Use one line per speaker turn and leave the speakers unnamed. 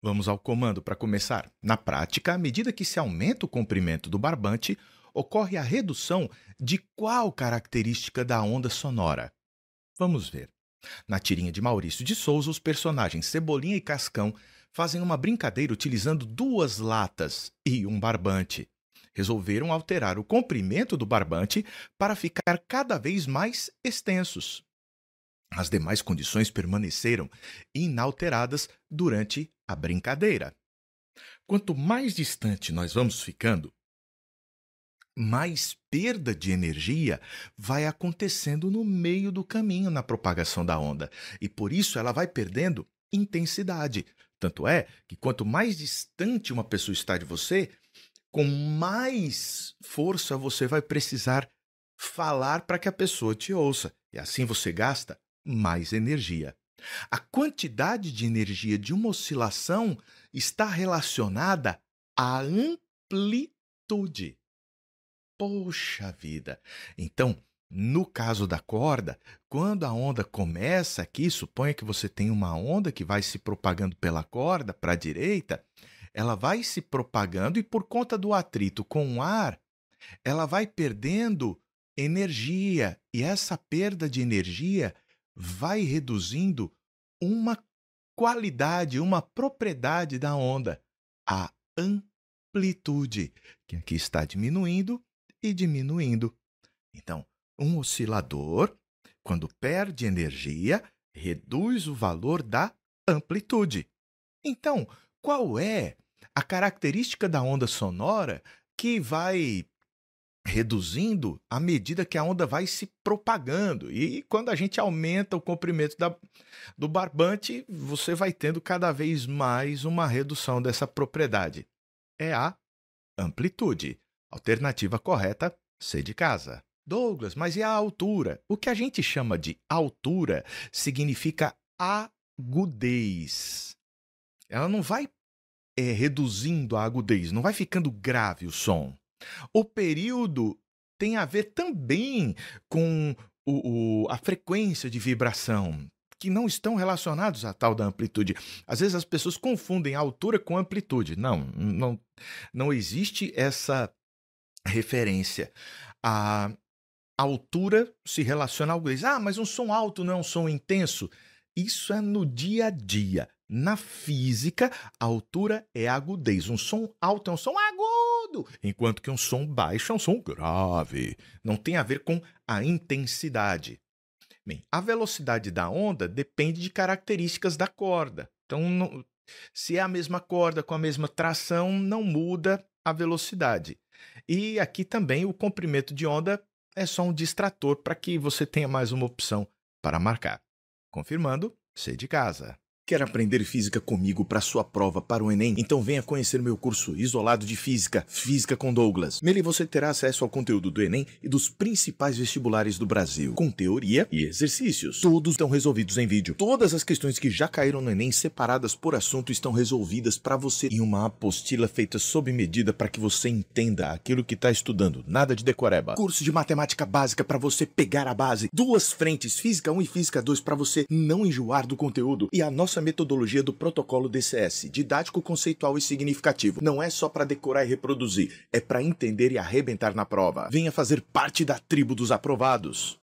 Vamos ao comando para começar. Na prática, à medida que se aumenta o comprimento do barbante, ocorre a redução de qual característica da onda sonora? Vamos ver. Na tirinha de Maurício de Souza, os personagens Cebolinha e Cascão fazem uma brincadeira utilizando duas latas e um barbante. Resolveram alterar o comprimento do barbante para ficar cada vez mais extensos. As demais condições permaneceram inalteradas durante a brincadeira. Quanto mais distante nós vamos ficando, mais perda de energia vai acontecendo no meio do caminho na propagação da onda, e por isso ela vai perdendo intensidade. Tanto é que quanto mais distante uma pessoa está de você, com mais força você vai precisar falar para que a pessoa te ouça, e assim você gasta mais energia. A quantidade de energia de uma oscilação está relacionada à amplitude. Poxa vida! Então, no caso da corda, quando a onda começa aqui, suponha que você tem uma onda que vai se propagando pela corda para a direita, ela vai se propagando e por conta do atrito com o ar, ela vai perdendo energia e essa perda de energia vai reduzindo uma qualidade, uma propriedade da onda, a amplitude, que aqui está diminuindo e diminuindo. Então, um oscilador, quando perde energia, reduz o valor da amplitude. Então, qual é a característica da onda sonora que vai reduzindo à medida que a onda vai se propagando. E quando a gente aumenta o comprimento da, do barbante, você vai tendo cada vez mais uma redução dessa propriedade. É a amplitude. Alternativa correta, C de casa. Douglas, mas e a altura? O que a gente chama de altura significa agudez. Ela não vai é, reduzindo a agudez, não vai ficando grave o som. O período tem a ver também com o, o, a frequência de vibração, que não estão relacionados à tal da amplitude. Às vezes as pessoas confundem a altura com a amplitude. Não, não, não existe essa referência. A altura se relaciona ao inglês. Ah, mas um som alto não é um som intenso? Isso é no dia a dia. Na física, a altura é a agudez. Um som alto é um som agudo, enquanto que um som baixo é um som grave. Não tem a ver com a intensidade. Bem, a velocidade da onda depende de características da corda. Então, não, se é a mesma corda com a mesma tração, não muda a velocidade. E aqui também o comprimento de onda é só um distrator para que você tenha mais uma opção para marcar. Confirmando, sei de casa. Quer aprender física comigo para sua prova para o Enem? Então venha conhecer meu curso isolado de física, Física com Douglas. Nele você terá acesso ao conteúdo do Enem e dos principais vestibulares do Brasil, com teoria e exercícios. Todos estão resolvidos em vídeo. Todas as questões que já caíram no Enem, separadas por assunto, estão resolvidas para você em uma apostila feita sob medida para que você entenda aquilo que está estudando. Nada de decoreba. Curso de matemática básica para você pegar a base. Duas frentes, física 1 e física 2 para você não enjoar do conteúdo. E a nossa essa metodologia do protocolo DCS, didático, conceitual e significativo. Não é só para decorar e reproduzir, é para entender e arrebentar na prova. Venha fazer parte da tribo dos aprovados.